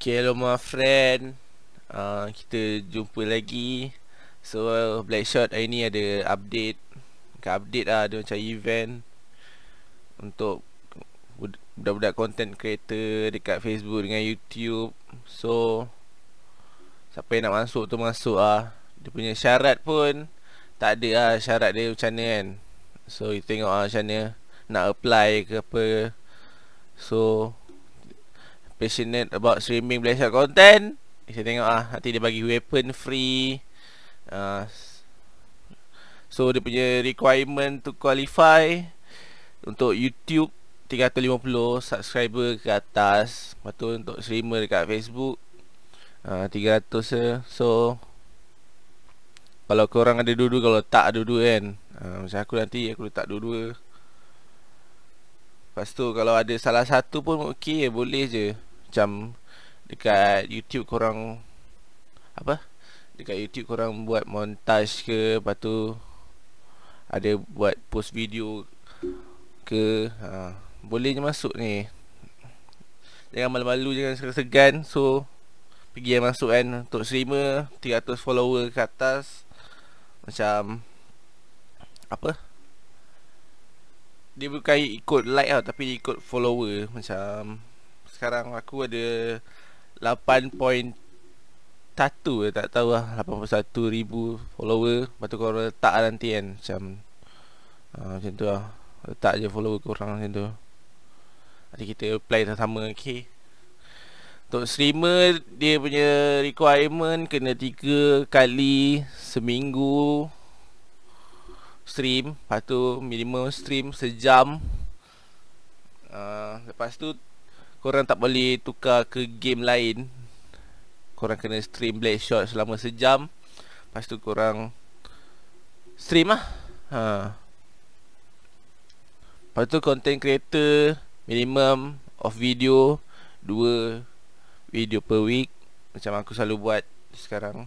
Okay, hello my friend uh, Kita jumpa lagi So, Blackshot hari ni ada update Bukan update lah, ada macam event Untuk budak-budak content creator dekat Facebook dengan YouTube So, siapa yang nak masuk tu masuk lah Dia punya syarat pun tak ada lah syarat dia macam ni kan So, kita tengok lah macam ni Nak apply ke apa So, passionate about streaming Blackshot content Saya tengok lah Nanti dia bagi weapon free uh, So dia punya requirement to qualify Untuk YouTube 350 subscriber ke atas Lepas tu untuk streamer dekat Facebook uh, ah, 300 je So Kalau korang ada dua-dua Kalau tak ada dua kan uh, Macam aku nanti aku letak dua-dua Lepas tu kalau ada salah satu pun okey je Boleh je macam dekat YouTube korang apa dekat YouTube korang buat montage ke lepas tu ada buat post video ke ha, boleh je masuk ni jangan malu-malu jangan segan-segan so pergi yang masuk kan untuk streamer 300 follower ke atas macam apa dia bukan ikut like tau tapi ikut follower macam sekarang aku ada 8.1 eh, tak tahu lah 81,000 follower lepas tu korang letak lah nanti kan macam uh, macam tu lah letak je follower korang macam tu jadi kita apply sama-sama ok untuk streamer dia punya requirement kena 3 kali seminggu stream lepas tu minimum stream sejam uh, lepas tu korang tak boleh tukar ke game lain korang kena stream black shot selama sejam lepas tu korang stream lah ha. lepas tu content creator minimum of video dua video per week macam aku selalu buat sekarang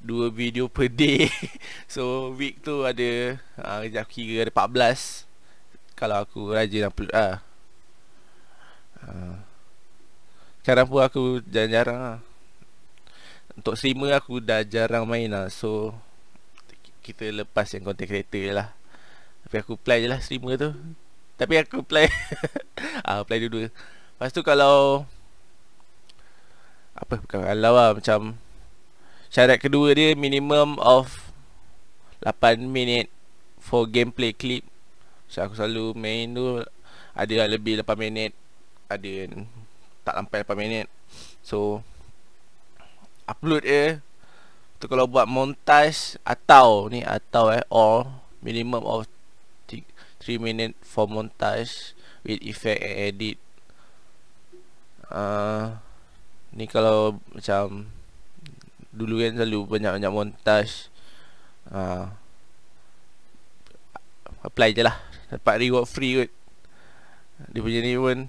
dua video per day so week tu ada uh, ah, kejap kira ada 14 kalau aku rajin upload ah sekarang ah. pun aku jarang-jarang lah Untuk streamer aku dah jarang main lah So Kita lepas yang content creator je lah Tapi aku play je lah streamer tu Tapi aku play ah, Play dulu dua Lepas tu kalau Apa kalau lah macam Syarat kedua dia minimum of 8 minit For gameplay clip So aku selalu main tu Ada lah lebih 8 minit ada tak sampai 8 minit so upload eh tu kalau buat montage atau ni atau eh or minimum of 3 minit for montage with effect and edit uh, ni kalau macam dulu kan selalu banyak-banyak montage uh, apply je lah dapat reward free kot dia punya ni pun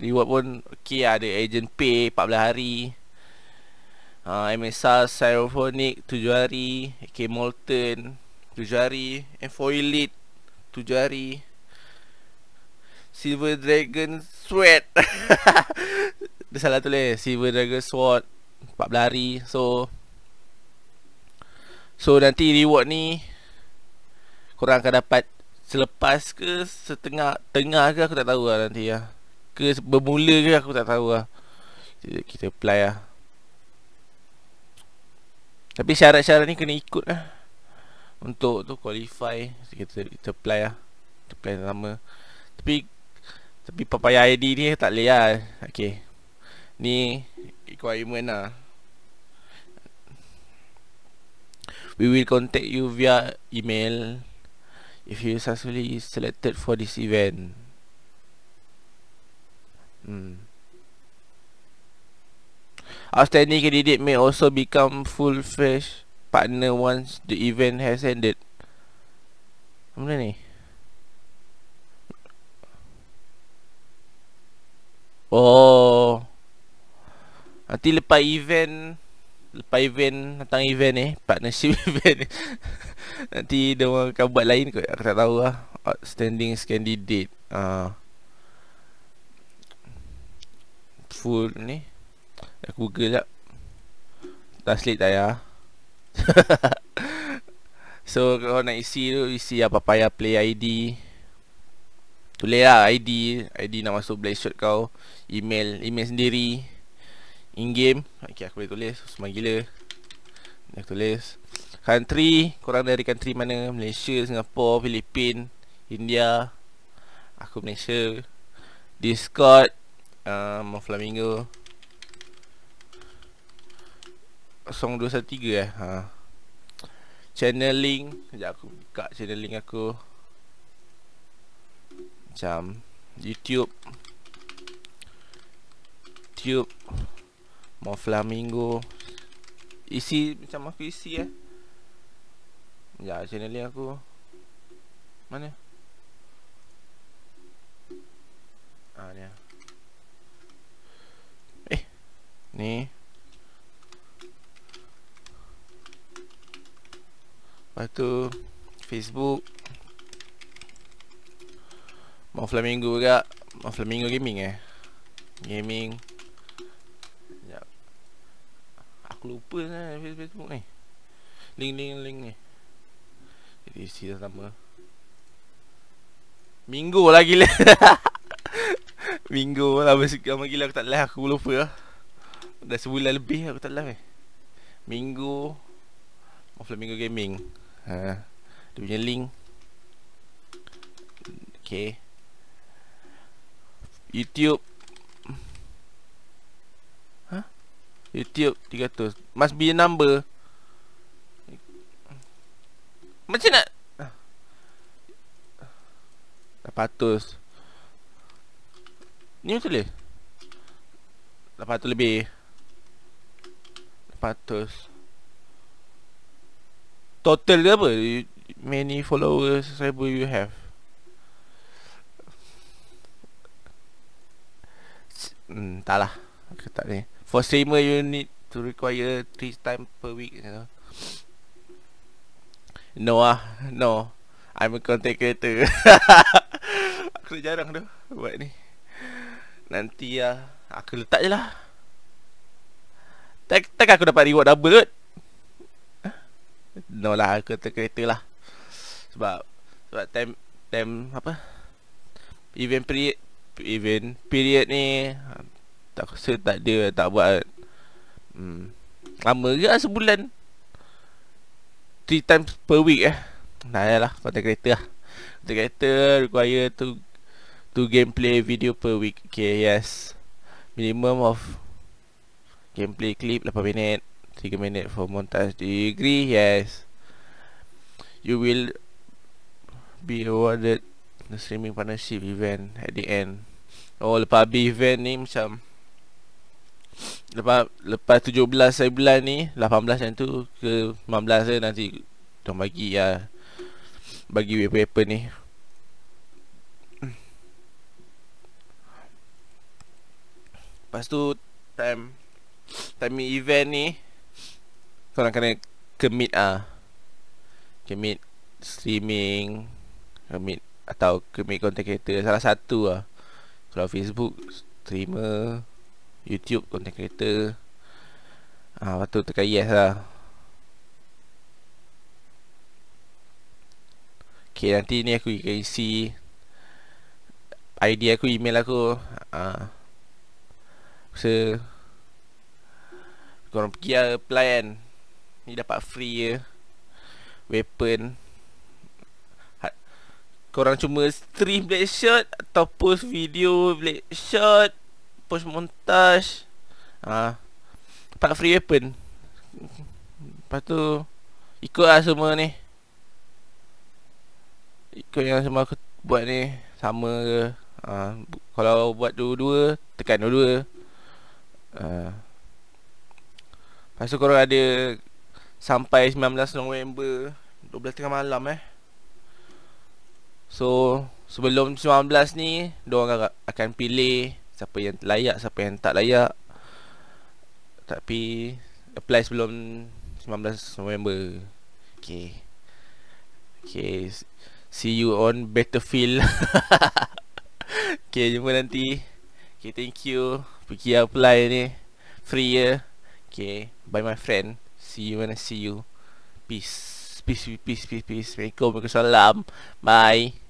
Reward pun okey ada agent pay 14 hari. Uh, MSR Syrophonic 7 hari, AK Molten 7 hari, F4 Elite 7 hari. Silver Dragon Sweat. Dia salah tulis Silver Dragon Sword 14 hari. So So nanti reward ni Korang akan dapat Selepas ke Setengah Tengah ke Aku tak tahu lah nanti lah ya ke bermula ke aku tak tahu lah Jadi, kita apply lah tapi syarat-syarat ni kena ikut lah untuk tu qualify kita, kita apply lah kita apply sama tapi tapi papaya ID ni tak leh lah ok ni requirement lah we will contact you via email if you successfully selected for this event Hmm. Outstanding candidate may also become full fresh partner once the event has ended. Mana ni? Oh. Nanti lepas event lepas event datang event ni, eh, partnership event nanti dia orang akan buat lain kot. Aku tak tahu lah. Outstanding candidate. Uh. full ni aku google jap translate tak ya so kalau nak isi tu isi apa papaya play id tulis lah id id nak masuk black shot kau email email sendiri in game okey aku boleh tulis semua gila aku tulis country korang dari country mana malaysia singapore filipin india aku malaysia discord um, Flamingo 0213 eh ha. Channel link Sekejap aku buka channel link aku Macam YouTube YouTube Mau Flamingo Isi macam aku isi eh Ya channel link aku Mana Ah ni ah. Ni. Lepas tu Facebook. Mau Flamingo juga. Mau Flamingo gaming eh. Gaming. Jap. Aku lupa lah Facebook ni. Link link link ni. Jadi isi dah sama. Minggu lah gila. Minggu lah Masih gila aku tak lah Aku lupa lah Dah sebulan lebih aku tak live eh. Minggu offline Minggu Gaming. Ha. Dia punya link. Okay. YouTube Ha? YouTube 300 Must be a number Macam nak Lepas Ni macam boleh Lepas lebih 400 Total dia apa? Many followers sebab you have Hmm, tak lah Aku tak ni For streamer you need to require 3 times per week you know? No ah, no I'm a content creator Aku jarang tu buat ni Nanti lah Aku letak je lah tak, takkan aku dapat reward double kot? No lah, aku kata kereta lah. Sebab, sebab time, time apa? Event period, event period ni, tak rasa tak ada, tak buat. Hmm. Lama ke lah sebulan? Three times per week eh. Nah, ya lah, konten kereta lah. Konten kereta require to to gameplay video per week. Okay, yes. Minimum of gameplay clip 8 minit 3 minit for montage degree yes you will be awarded the streaming partnership event at the end oh lepas habis event ni macam lepas lepas 17 saya bulan ni 18 yang tu ke 19 saya nanti tuan bagi ya bagi paper-paper ni lepas tu time timing event ni korang kena commit ah. Commit streaming, commit atau commit content creator salah satu lah. Kalau Facebook streamer, YouTube content creator ah tu tekan yes lah. Okay, nanti ni aku akan isi ID aku, email aku. Ah. Uh, so, Korang pergi lah apply kan Ni dapat free je ya. Weapon ha, Korang cuma stream black shot Atau post video black shot Post montage ha. Dapat free weapon Lepas tu Ikut lah semua ni Ikut yang semua aku buat ni Sama ke ha. Kalau buat dua-dua Tekan dua-dua Haa uh. Lepas tu korang ada Sampai 19 November 12 tengah malam eh So Sebelum 19 ni Diorang akan pilih Siapa yang layak Siapa yang tak layak Tapi Apply sebelum 19 November Okay Okay See you on Battlefield Okay jumpa nanti Okay thank you Pergi apply ni Free ya eh? Okay Bye my friend See you when I see you Peace Peace peace peace peace Assalamualaikum Waalaikumsalam Bye